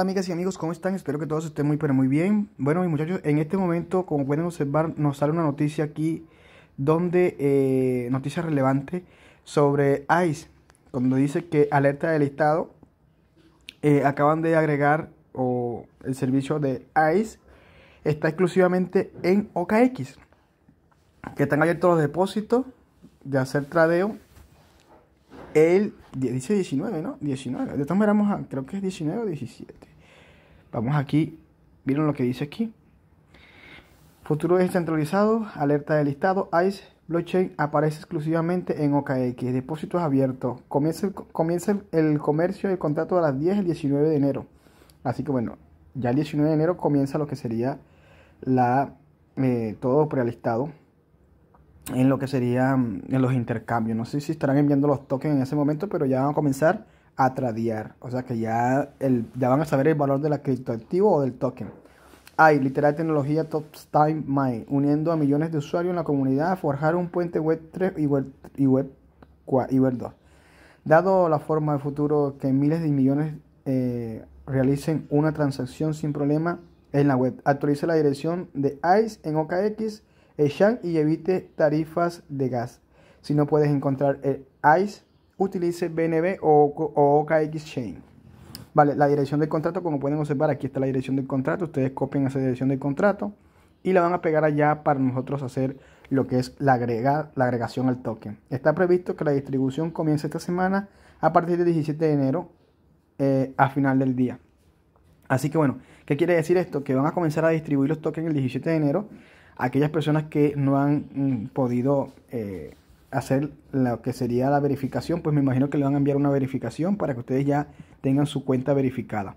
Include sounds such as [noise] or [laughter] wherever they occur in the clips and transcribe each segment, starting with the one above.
Hola amigas y amigos, ¿cómo están? Espero que todos estén muy pero muy bien. Bueno, mis muchachos, en este momento, como pueden observar, nos sale una noticia aquí donde, eh, noticia relevante sobre ICE, cuando dice que alerta del Estado, eh, acaban de agregar o el servicio de ICE está exclusivamente en OKX, que están abiertos los depósitos de hacer tradeo el dice 19, ¿no? 19. De todas maneras, creo que es 19 o 17. Vamos aquí. ¿Vieron lo que dice aquí? Futuro descentralizado, alerta de listado, ICE, blockchain aparece exclusivamente en OKX, depósitos abiertos. Comienza, el, comienza el, comercio del contrato a las 10 el 19 de enero. Así que bueno, ya el 19 de enero comienza lo que sería la, eh, todo prealistado en lo que sería mm, en los intercambios. No sé si estarán enviando los tokens en ese momento, pero ya van a comenzar a tradear. O sea que ya, ya van a saber el valor del la criptoactivo o del token. Hay literal tecnología Top Time my uniendo a millones de usuarios en la comunidad a forjar un puente Web 3 y Web, y web, y 2. Dado la forma de futuro que miles de millones eh, realicen una transacción sin problema en la web, Actualice la dirección de ICE en OKX y evite tarifas de gas. Si no puedes encontrar el ICE, utilice BNB o, OKX Chain. Vale, la dirección del contrato, como pueden observar, aquí está la dirección del contrato. Ustedes copian esa dirección del contrato y la van a pegar allá para nosotros hacer lo que es la, agrega, la agregación al token. Está previsto que la distribución comience esta semana a partir del 17 de enero eh, a final del día. Así que bueno, ¿qué quiere decir esto? Que van a comenzar a distribuir los tokens el 17 de enero aquellas personas que no han mm, podido eh, hacer lo que sería la verificación, pues me imagino que le van a enviar una verificación para que ustedes ya tengan su cuenta verificada.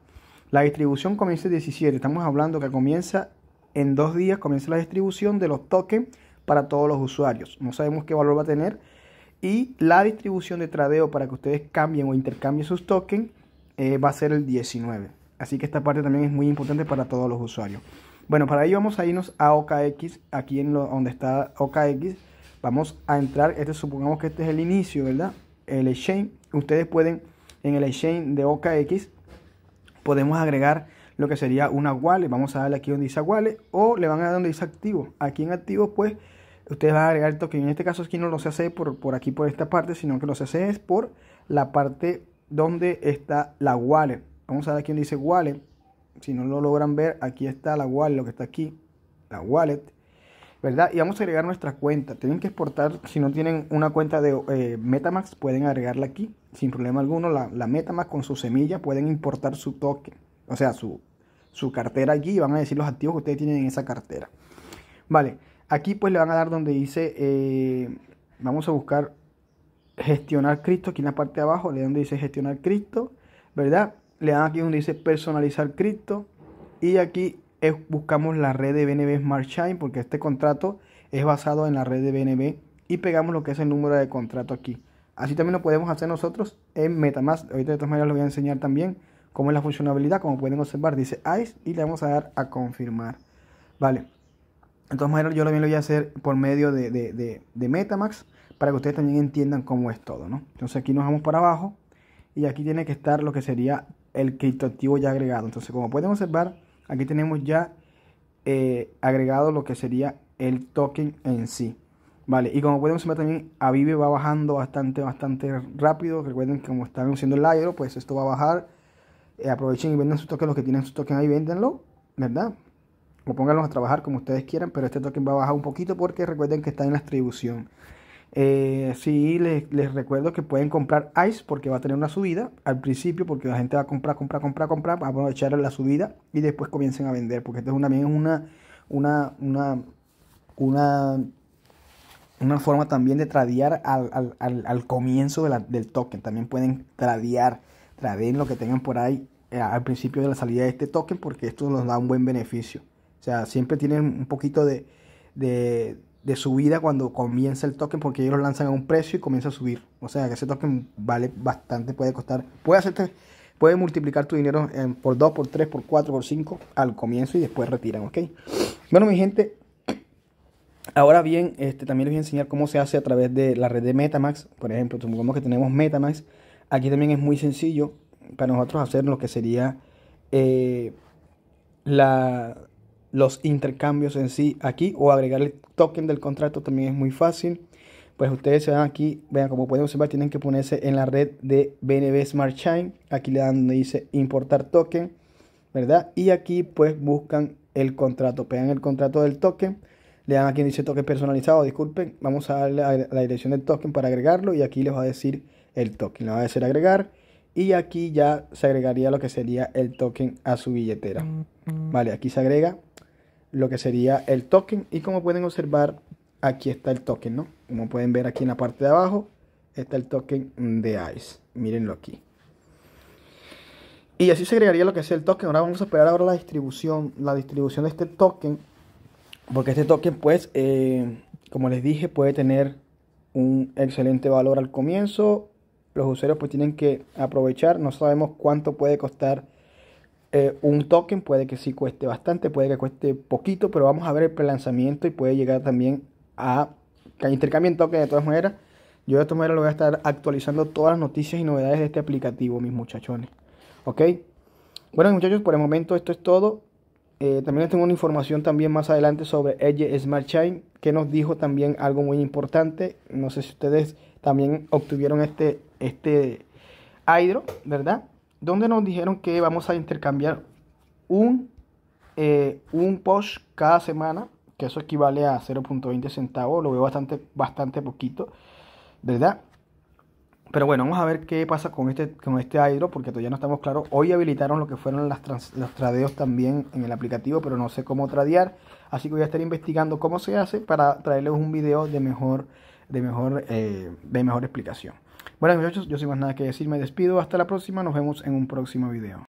La distribución comienza el 17, estamos hablando que comienza en dos días, comienza la distribución de los tokens para todos los usuarios. No sabemos qué valor va a tener. Y la distribución de tradeo para que ustedes cambien o intercambien sus tokens eh, va a ser el 19. Así que esta parte también es muy importante para todos los usuarios. Bueno, para ello vamos a irnos a OKX, aquí en lo, donde está OKX. Vamos a entrar, este, supongamos que este es el inicio, ¿verdad? El exchange. Ustedes pueden, en el exchange de OKX, podemos agregar lo que sería una wallet. Vamos a darle aquí donde dice wallet o le van a dar donde dice activo. Aquí en activo, pues, ustedes van a agregar esto que En este caso aquí no lo se hace por, por aquí, por esta parte, sino que lo se hace es por la parte donde está la wallet. Vamos a dar aquí donde dice wallet si no lo logran ver, aquí está la wallet, lo que está aquí, la wallet, ¿verdad? Y vamos a agregar nuestra cuenta. Tienen que exportar, si no tienen una cuenta de eh, Metamax, pueden agregarla aquí, sin problema alguno. La, la, Metamax con su semilla pueden importar su token, o sea, su, su cartera aquí y van a decir los activos que ustedes tienen en esa cartera. Vale, aquí pues le van a dar donde dice, eh, vamos a buscar gestionar Cristo. aquí en la parte de abajo, le dan donde dice gestionar Cristo. ¿verdad? le dan aquí donde dice personalizar cripto y aquí buscamos la red de BNB Smart Chain porque este contrato es basado en la red de BNB y pegamos lo que es el número de contrato aquí. Así también lo podemos hacer nosotros en Metamask. Ahorita de todas maneras les voy a enseñar también cómo es la funcionalidad. Como pueden observar, dice ICE y le vamos a dar a confirmar. Vale. De todas maneras, yo también lo voy a hacer por medio de, de, de, para que ustedes también entiendan cómo es todo, ¿no? Entonces aquí nos vamos para abajo y aquí tiene que estar lo que sería el criptoactivo ya agregado. Entonces, como pueden observar, aquí tenemos ya eh, agregado lo que sería el token en sí. Vale, y como pueden observar también, Avive va bajando bastante, bastante rápido. Recuerden que como están usando el aire, pues esto va a bajar. Eh, aprovechen y vendan sus tokens, los que tienen sus tokens ahí, véndenlo ¿verdad? O pónganlos a trabajar como ustedes quieran, pero este token va a bajar un poquito porque recuerden que está en la distribución. Eh, si les, recuerdo que pueden comprar ICE porque va a tener una subida al principio, porque la gente va a comprar, comprar, comprar, comprar, va a aprovechar la subida y después comiencen a vender, porque esto es también una, una, una, una, una forma también de tradear al, comienzo del token. También pueden tradear, traden lo que tengan por ahí eh, al principio de la salida de este token, porque esto nos da un buen beneficio. O sea, siempre tienen un poquito de de vida cuando comienza el token porque ellos lo lanzan a un precio y comienza a subir. O sea que ese token vale bastante, puede costar, puede hacerte, puede multiplicar tu dinero por 2, por 3, por 4, por 5 al comienzo y después retiran, ¿ok? Bueno, mi gente, [clears throat] ahora bien, este, también les voy a enseñar cómo se hace a través de la red de Metamax. Por ejemplo, supongamos que tenemos Metamax. Aquí también es muy sencillo para nosotros hacer lo que sería eh, la los intercambios en sí aquí o agregar el token del contrato también es muy fácil. Pues ustedes se van aquí, vean como pueden observar, tienen que ponerse en la red de BNB Smart Chain. Aquí le dan donde dice importar token, ¿verdad? Y aquí pues buscan el contrato, pegan el contrato del token, le dan aquí donde dice token personalizado, disculpen, vamos a darle la dirección del token para agregarlo y aquí les va a decir el token, le va a decir agregar y aquí ya se agregaría lo que sería el token a su billetera. Vale, aquí se agrega lo que sería el token y como pueden observar aquí está el token no como pueden ver aquí en la parte de abajo está el token de ice mírenlo aquí y así se agregaría lo que es el token ahora vamos a esperar ahora la distribución la distribución de este token porque este token pues eh, como les dije puede tener un excelente valor al comienzo los usuarios pues tienen que aprovechar no sabemos cuánto puede costar eh, un token puede que sí cueste bastante, puede que cueste poquito, pero vamos a ver el lanzamiento y puede llegar también a que intercambien tokens de todas maneras. Yo de todas maneras lo voy a estar actualizando todas las noticias y novedades de este aplicativo, mis muchachones. ¿Ok? Bueno, muchachos, por el momento esto es todo. Eh, también les tengo una información también más adelante sobre Edge Smart Chain, que nos dijo también algo muy importante. No sé si ustedes también obtuvieron este, este Hydro, ¿verdad? donde nos dijeron que vamos a intercambiar un, eh, un post cada semana, que eso equivale a 0.20 centavos, lo veo bastante, bastante poquito, ¿verdad? Pero bueno, vamos a ver qué pasa con este, con este porque todavía no estamos claros. Hoy habilitaron lo que fueron los tradeos también en el aplicativo, pero no sé cómo tradear. Así que voy a estar investigando cómo se hace para traerles un video de mejor, de mejor, eh, de mejor explicación. Bueno muchachos, yo sin más nada que decir me despido. Hasta la próxima, nos vemos en un próximo video.